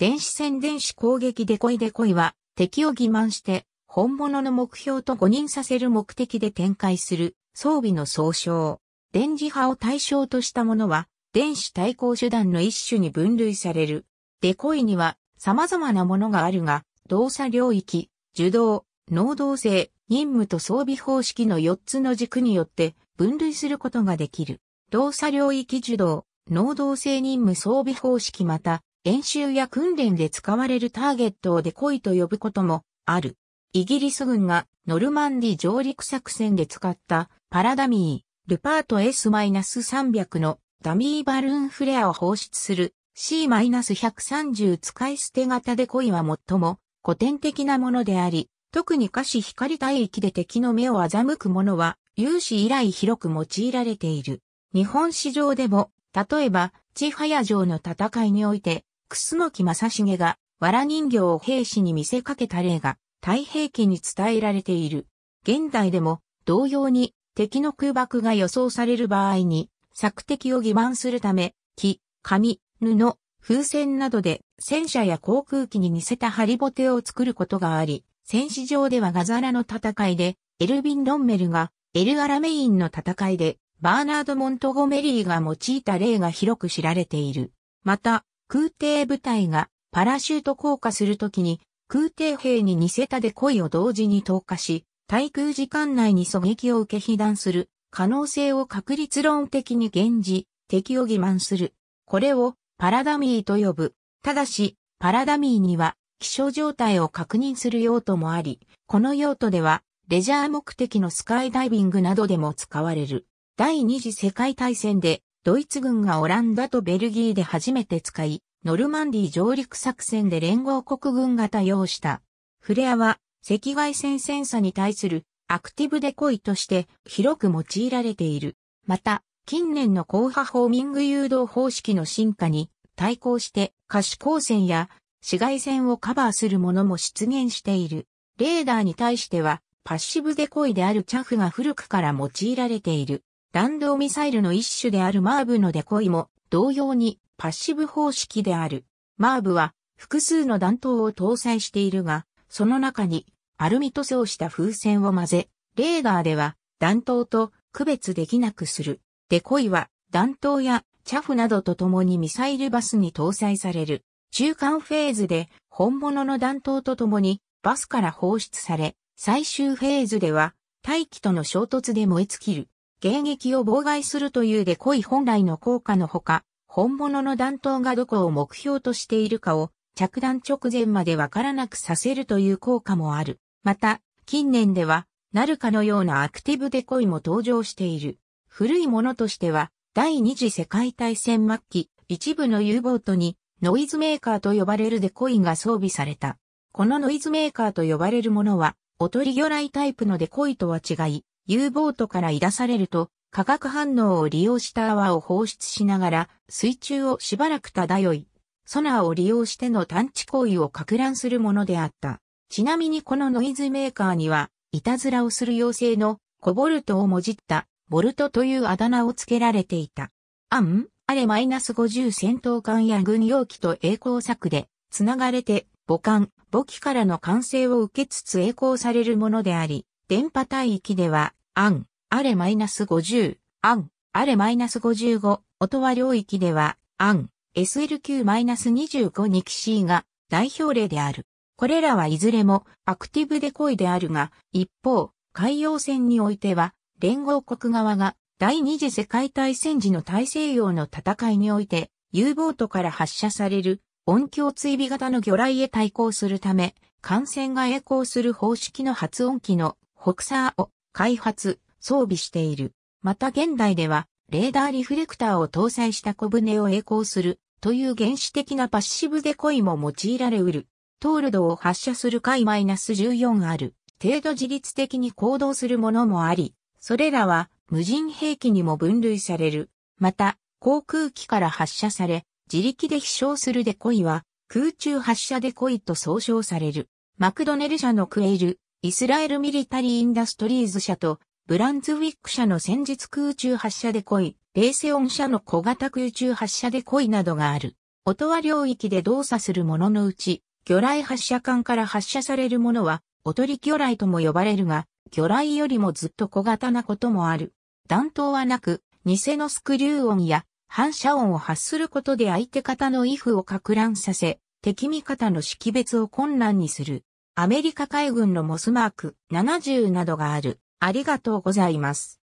電子戦電子攻撃デコイデコイは、敵を欺瞞して、本物の目標と誤認させる目的で展開する装備の総称。電磁波を対象としたものは、電子対抗手段の一種に分類される。デコイには様々なものがあるが、動作領域、受動、能動性、任務と装備方式の4つの軸によって分類することができる。動作領域受動、能動性任務装備方式また、演習や訓練で使われるターゲットをデコイと呼ぶこともある。イギリス軍がノルマンディ上陸作戦で使ったパラダミー、ルパート S-300 のダミーバルーンフレアを放出する C-130 使い捨て型デコイは最も古典的なものであり、特に歌詞光帯域で敵の目を欺くものは有史以来広く用いられている。日本史上でも、例えば、千早城の戦いにおいて、楠木正成が、藁人形を兵士に見せかけた例が、太平記に伝えられている。現代でも、同様に、敵の空爆が予想される場合に、作敵を欺瞞するため、木、紙、布、風船などで戦車や航空機に似せたハリボテを作ることがあり、戦史上ではガザラの戦いで、エルヴィン・ロンメルが、エル・アラメインの戦いで、バーナード・モントゴメリーが用いた例が広く知られている。また、空挺部隊がパラシュート降下するときに空挺兵に似せたで恋を同時に投下し、対空時間内に狙撃を受け被弾する可能性を確率論的に現じ、敵を欺瞞する。これをパラダミーと呼ぶ。ただし、パラダミーには気象状態を確認する用途もあり、この用途ではレジャー目的のスカイダイビングなどでも使われる。第二次世界大戦でドイツ軍がオランダとベルギーで初めて使い、ノルマンディ上陸作戦で連合国軍が多用した。フレアは赤外線センサに対するアクティブデコイとして広く用いられている。また、近年の高波ホーミング誘導方式の進化に対抗して可視光線や紫外線をカバーするものも出現している。レーダーに対してはパッシブデコイであるチャフが古くから用いられている。弾道ミサイルの一種であるマーブのデコイも同様にパッシブ方式である。マーブは複数の弾頭を搭載しているが、その中にアルミ塗装した風船を混ぜ、レーダーでは弾頭と区別できなくする。デコイは弾頭やチャフなどと共にミサイルバスに搭載される。中間フェーズで本物の弾頭と共にバスから放出され、最終フェーズでは大気との衝突で燃え尽きる。迎撃を妨害するというデコイ本来の効果のほか、本物の弾頭がどこを目標としているかを着弾直前までわからなくさせるという効果もある。また、近年では、なるかのようなアクティブデコイも登場している。古いものとしては、第二次世界大戦末期、一部の U ボートにノイズメーカーと呼ばれるデコイが装備された。このノイズメーカーと呼ばれるものは、おとり魚雷タイプのデコイとは違い、U ボートから出されると、化学反応を利用した泡を放出しながら、水中をしばらく漂い、ソナーを利用しての探知行為を拡乱するものであった。ちなみにこのノイズメーカーには、いたずらをする妖精のコボルトをもじった、ボルトというあだ名を付けられていた。アン、あれマイナス50戦闘艦や軍用機と栄光作で、つながれて、母艦、母機からの完成を受けつつ栄光されるものであり、電波帯域では、アン、アレ -50、アン、アレ -55、音は領域では、アン、SLQ-25 ニキシーが代表例である。これらはいずれもアクティブデコイであるが、一方、海洋戦においては、連合国側が第二次世界大戦時の大西洋の戦いにおいて、U ボートから発射される音響追尾型の魚雷へ対抗するため、艦船が栄光する方式の発音機の北クサーを開発、装備している。また現代では、レーダーリフレクターを搭載した小舟を栄光するという原始的なパッシブデコイも用いられうる。トールドを発射する回 -14 ある程度自律的に行動するものもあり、それらは無人兵器にも分類される。また、航空機から発射され、自力で飛翔するデコイは、空中発射デコイと総称される。マクドネル社のクエイル、イスラエルミリタリー・インダストリーズ社とブランズウィック社の戦術空中発射デコイ、レーセオン社の小型空中発射デコイなどがある。音は領域で動作するもののうち、魚雷発射管から発射されるものは、おとり魚雷とも呼ばれるが、魚雷よりもずっと小型なこともある。弾頭はなく、偽のスクリュー音や反射音を発することで相手方の威風を拡乱させ、敵味方の識別を困難にする。アメリカ海軍のモスマーク70などがある。ありがとうございます。